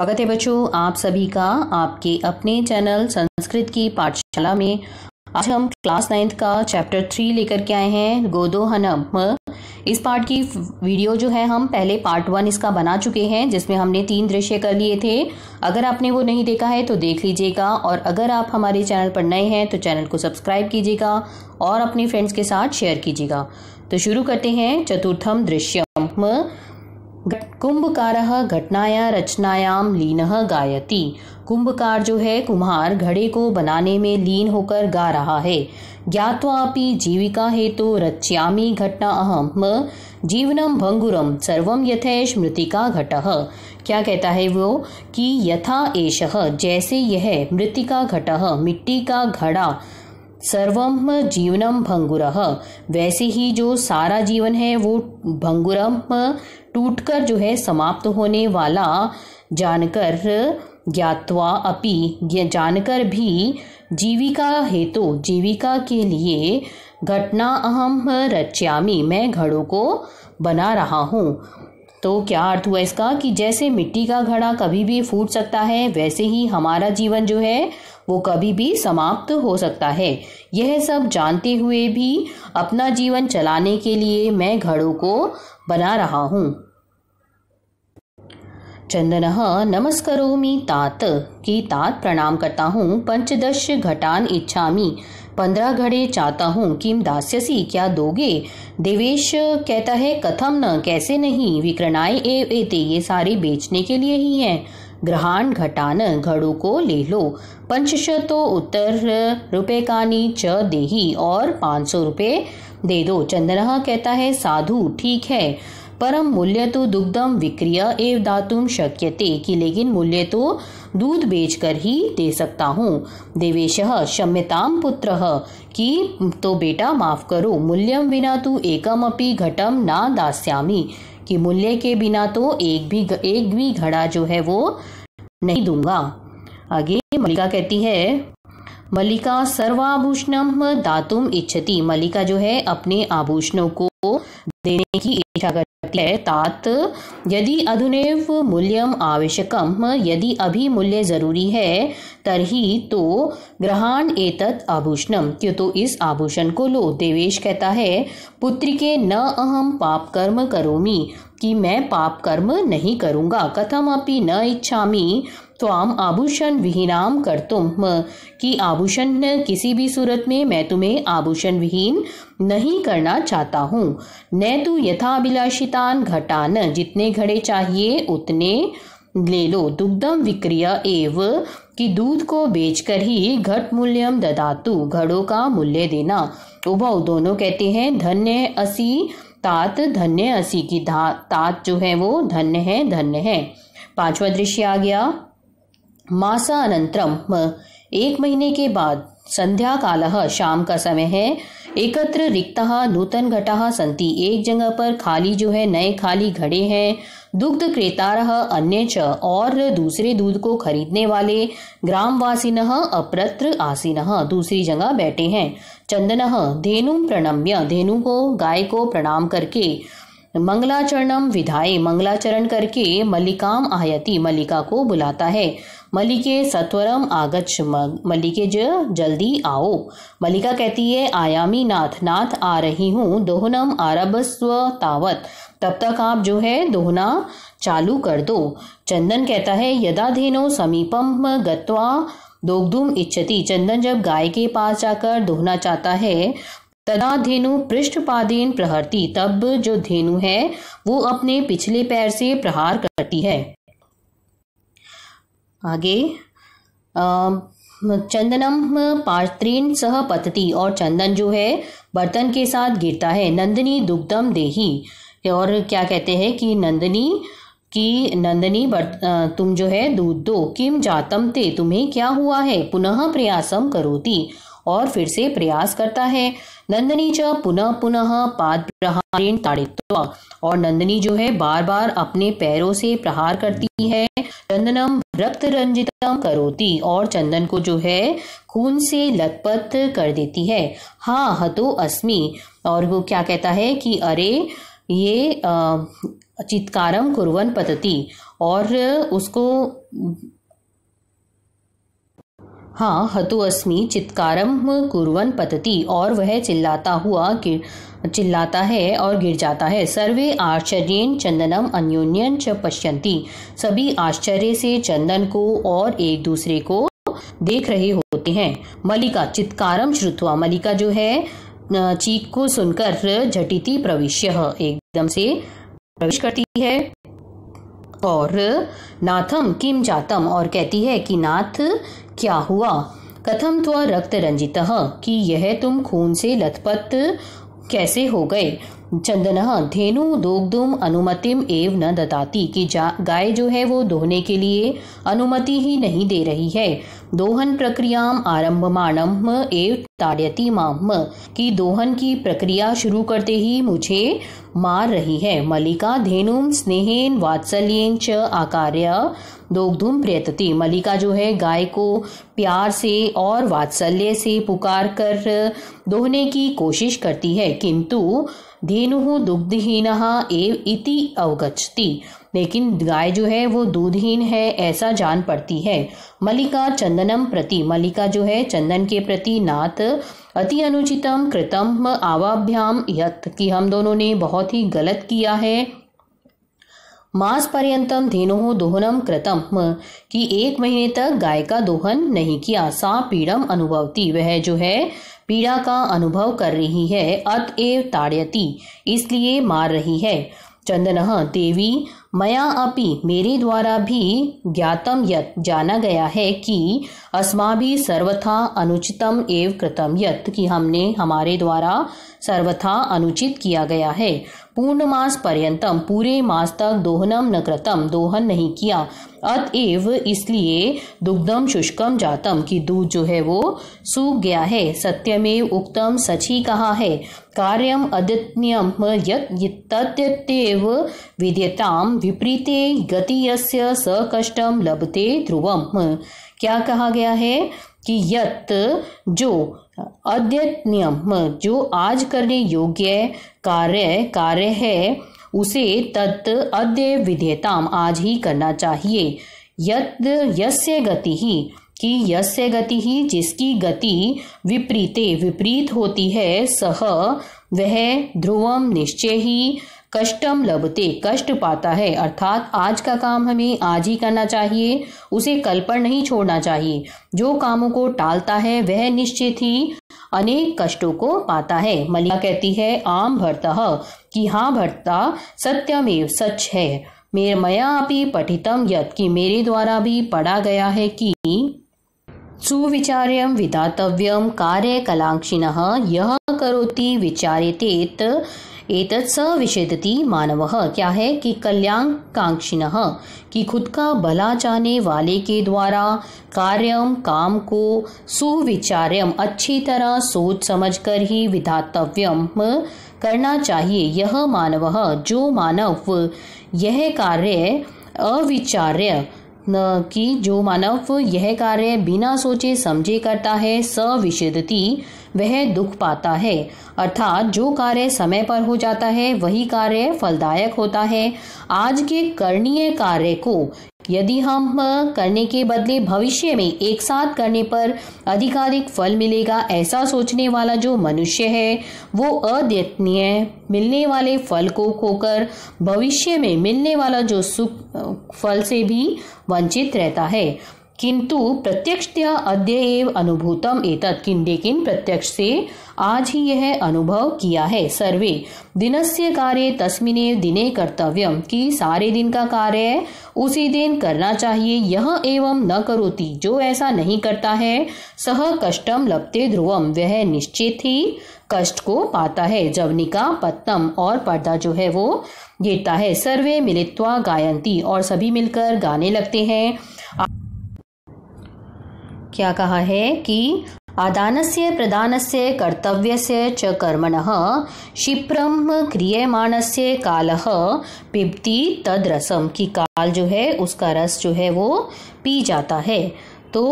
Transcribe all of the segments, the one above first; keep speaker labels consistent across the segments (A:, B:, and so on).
A: स्वागत है बच्चों आप सभी का आपके अपने चैनल संस्कृत की पाठशाला में आज हम क्लास नाइन्थ का चैप्टर थ्री लेकर के आए हैं गोदो हनम इस पार्ट की वीडियो जो है हम पहले पार्ट वन इसका बना चुके हैं जिसमें हमने तीन दृश्य कर लिए थे अगर आपने वो नहीं देखा है तो देख लीजिएगा और अगर आप हमारे चैनल पर नए हैं तो चैनल को सब्सक्राइब कीजिएगा और अपने फ्रेंड्स के साथ शेयर कीजिएगा तो शुरू करते हैं चतुर्थम दृश्य कुंभकार घटनाया रचनायाम लीन गायति कुंभकार जो है कुम्हार घड़े को बनाने में लीन होकर गा रहा है ज्ञावापि जीविका हेतु तो रच्यामी घटना अहम जीवनम भंगुरम सर्व यथे का घट क्या कहता है वो कि यथा एष जैसे यह मृतिका घट मिट्टी का घड़ा सर्वम जीवनम भंगुर वैसे ही जो सारा जीवन है वो भंगुरम टूटकर जो है समाप्त होने वाला जानकर ज्ञातवा अपि जानकर भी जीविका हेतु तो, जीविका के लिए घटना अहम रच्यामी मैं घड़ों को बना रहा हूँ तो क्या अर्थ हुआ इसका कि जैसे मिट्टी का घड़ा कभी भी फूट सकता है वैसे ही हमारा जीवन जो है वो कभी भी समाप्त हो सकता है यह सब जानते हुए भी अपना जीवन चलाने के लिए मैं घड़ों को बना रहा हूँ चंदन नमस्करोमि तात की तात प्रणाम करता हूँ पंचदश घटान मी पंद्रह घड़े चाहता हूँ किम दास्यसी क्या दोगे देवेश कहता है कथम न कैसे नहीं विक्रणाय ते ये सारे बेचने के लिए ही हैं ग्रहण घटान घड़ो को ले लो पंचशतो उत्तर रुपये कानी च दे और पाँच सौ रुपये दे दो चंद्रह कहता है साधु ठीक है परम मूल्य तो दुग्धम विक्रिय एव दातुम शक्यते कि लेकिन मूल्य तो दूध बेचकर ही दे सकता हूँ देवेश क्षम्यताम पुत्र कि तो बेटा माफ करो मूल्यम विना तू एकम अपि घटम ना दास्यामी कि मूल्य के बिना तो एक भी एक भी घड़ा जो है वो नहीं दूंगा आगे मलिका कहती है मलिका सर्वाभूषणम दातुम इच्छति मलिका जो है अपने आभूषणों को देने की इच्छा कर सकती है तात यदि अधुनेव मूल्यम आवश्यकम यदि अभी मूल्य जरूरी है तरही तो ग्रहण एतत् आभूषणम क्यों तो इस आभूषण को लो देवेश कहता है पुत्र के न अहम पाप कर्म करोमी कि मैं पाप कर्म नहीं करूंगा कथम अपनी न इच्छामी त्वाम आभूषण विहीनाम कर तुम कि आभूषण किसी भी सूरत में मैं तुम्हें आभूषण विहीन नहीं करना चाहता हूँ न तो यथाभिलाषिता स्थान घटान जितने घड़े चाहिए उतने ले लो दुग्धम विक्रिय एव कि दूध को बेचकर ही घट मूल्यम ददातु घड़ों का मूल्य देना उभव दोनों कहते हैं धन्य असी तात धन्य असी की तात जो है वो धन्य है धन्य है पांचवा दृश्य आ गया मासा अनंतरम एक महीने के बाद संध्या काल शाम का समय है एकत्र रिक्त नूतन घटा संति एक जगह पर खाली जो है नए खाली घड़े हैं दुग्ध क्रेतार अन्य च और दूसरे दूध को खरीदने वाले ग्रामवासीन अप्रत्र आसीन दूसरी जगह बैठे हैं चंदन धेनु प्रणम्य धेनु को गाय को प्रणाम करके मंगलाचरणम विधाये मंगलाचरण करके मल्लिकाम आयति मल्लिका को बुलाता है मलिके सत्वरम आगच मलिके ज जल्दी आओ मलिका कहती है आयामी नाथ नाथ आ रही हूँ दोहनम आरभ स्व तावत तब तक आप जो है दोहना चालू कर दो चंदन कहता है यदा धेनो समीपम गत्वा दोगधुम इच्छति चंदन जब गाय के पास जाकर दोहना चाहता है तदा धेनु पृष्ठपादेन प्रहरती तब जो धेनु है वो अपने पिछले पैर से प्रहार करती है आगे चंदनम पात्रीन सह पतती और चंदन जो है बर्तन के साथ गिरता है नंदनी दुग्धम देही और क्या कहते हैं कि नंदनी कि नंदनी तुम जो है दूध दो किम जातम ते तुम्हें क्या हुआ है पुनः प्रयासम करोती और फिर से प्रयास करता है नंदनी च पुनः पुनः पाद प्रहारेण ताड़ित्वा और नंदनी जो है बार बार अपने पैरों से प्रहार करती है चंदनम रक्त रंजितम करोती और चंदन को जो है खून से लथपथ कर देती है हाँ हतो अस्मि और वो क्या कहता है कि अरे ये चित्कारम कुरवन पतती और उसको हाँ हतु अस्मि चित्कारम कुरवन पतति और वह चिल्लाता हुआ कि चिल्लाता है और गिर जाता है सर्वे आश्चर्य चंदनम अन्योन्यन च पश्यंती सभी आश्चर्य से चंदन को और एक दूसरे को देख रहे होते हैं मलिका चित्कारम श्रुतवा मलिका जो है चीख को सुनकर झटिति प्रविश्य एकदम से प्रवेश करती है और नाथम किम जातम और कहती है कि नाथ क्या हुआ कथम त्व रक्त रंजित कि यह तुम खून से लथपथ कैसे हो गए चंदन धेनु दोगदुम अनुमतिम एव न दताती कि गाय जो है वो दोहने के लिए अनुमति ही नहीं दे रही है दोहन प्रक्रियाम आरंभमाणम एव ताड़यती माम की दोहन की प्रक्रिया शुरू करते ही मुझे मार रही है मलिका धेनु स्नेहेन वात्सल्यन च आकार्य दोग्धुम प्रयतती मलिका जो है गाय को प्यार से और वात्सल्य से पुकार कर दोहने की कोशिश करती है किंतु धेनु दुग्धहीन एव इति अवगछती लेकिन गाय जो है वो दूधहीन है ऐसा जान पड़ती है मलिका चंदनम प्रति मलिका जो है चंदन के प्रति नाथ अति अनुचितम कृतम आवाभ्याम यत कि हम दोनों ने बहुत ही गलत किया है मास पर्यंतम धेनु दोहनम कृतम कि एक महीने तक गाय का दोहन नहीं किया सा पीड़म अनुभवती वह जो है पीड़ा का अनुभव कर रही है अतएव ताड़यती इसलिए मार रही है चंदन देवी मया अपि मेरे द्वारा भी ज्ञातम यत जाना गया है कि अस्मा भी सर्वथा अनुचितम एव कृतम यत कि हमने हमारे द्वारा सर्वथा अनुचित किया गया है पूर्ण मास पर्यंतम पूरे मास तक दोहनम न कृतम दोहन नहीं किया अतएव इसलिए दुग्धम शुष्कम जातम कि दूध जो है वो सूख गया है सत्यमेव उक्तम सच ही कहा है कार्यम अद्यतम यद्यव विद्यताम विपरीते गति यस्य स कष्टम लभते ध्रुवम क्या कहा गया है कि यत जो अद्यतनियम जो आज करने योग्य कार्य कार्य है उसे तत् अद्य विधेयताम आज ही करना चाहिए यत यस्य गति ही कि यस्य गति ही जिसकी गति विपरीते विपरीत होती है सह वह ध्रुवम निश्चय ही कष्टम लभते कष्ट पाता है अर्थात आज का काम हमें आज ही करना चाहिए उसे कल पर नहीं छोड़ना चाहिए जो कामों को टालता है वह निश्चित ही अनेक कष्टों को पाता है मलिका कहती है आम भरता कि हाँ भरता सत्यमेव सच है मेर मया अपी पठितम यत कि मेरे द्वारा भी पढ़ा गया है कि सुविचार्यम विधातव्यम कलांक्षिण यह करोति विचारितेत एतत् स विषेदति मानव क्या है कि कल्याणकांक्षिण कि खुद का भला जाने वाले के द्वारा कार्यम काम को सुविचार्यम अच्छी तरह सोच समझकर ही विधातव्यम करना चाहिए यह मानव जो मानव यह कार्य अविचार्य कि जो मानव यह कार्य बिना सोचे समझे करता है सविशदति वह दुख पाता है अर्थात जो कार्य समय पर हो जाता है वही कार्य फलदायक होता है आज के करणीय कार्य को यदि हम करने के बदले भविष्य में एक साथ करने पर अधिकाधिक फल मिलेगा ऐसा सोचने वाला जो मनुष्य है वो अद्वितीय मिलने वाले फल को खोकर भविष्य में मिलने वाला जो सुख फल से भी वंचित रहता है किंतु प्रत्यक्षतया अद्य एव अनुभूतम एतत् लेकिन प्रत्यक्ष से आज ही यह अनुभव किया है सर्वे दिनस्य कार्य तस्मिने दिने कर्तव्यम कि सारे दिन का कार्य उसी दिन करना चाहिए यह एवं न करोति जो ऐसा नहीं करता है सह कष्टम लपते ध्रुवम वह निश्चित ही कष्ट को पाता है जवनिका पत्तम और पर्दा जो है वो गिरता है सर्वे मिलित्वा गायंती और सभी मिलकर गाने लगते हैं क्या कहा है कि आदानस्य से कर्तव्यस्य च कर्मणः क्षिप्रम क्रियमाणस्य कालः पिबती रसम की काल जो है उसका रस जो है वो पी जाता है तो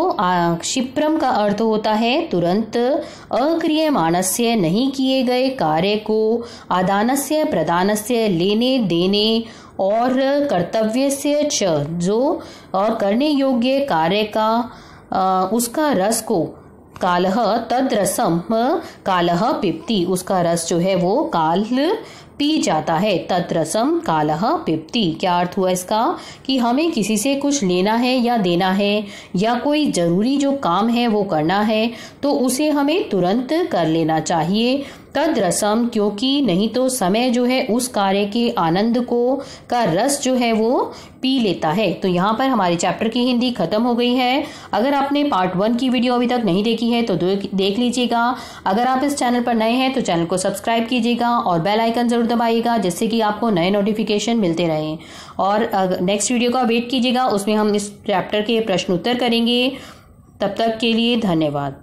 A: क्षिप्रम का अर्थ होता है तुरंत अक्रिय मानस्य नहीं किए गए कार्य को आदान से प्रदान से लेने देने और कर्तव्य से च जो और करने योग्य कार्य का उसका रस को कालह तद रसम कालह पिप्ति उसका रस जो है वो काल पी जाता है तत्रसम कालह पिप्ति क्या अर्थ हुआ इसका कि हमें किसी से कुछ लेना है या देना है या कोई ज़रूरी जो काम है वो करना है तो उसे हमें तुरंत कर लेना चाहिए तद रसम क्योंकि नहीं तो समय जो है उस कार्य के आनंद को का रस जो है वो पी लेता है तो यहाँ पर हमारे चैप्टर की हिंदी खत्म हो गई है अगर आपने पार्ट वन की वीडियो अभी तक नहीं देखी है तो देख लीजिएगा अगर आप इस चैनल पर नए हैं तो चैनल को सब्सक्राइब कीजिएगा और बेल आइकन जरूर दबाइएगा जिससे कि आपको नए नोटिफिकेशन मिलते रहें और नेक्स्ट वीडियो का वेट कीजिएगा उसमें हम इस चैप्टर के प्रश्न उत्तर करेंगे तब तक के लिए धन्यवाद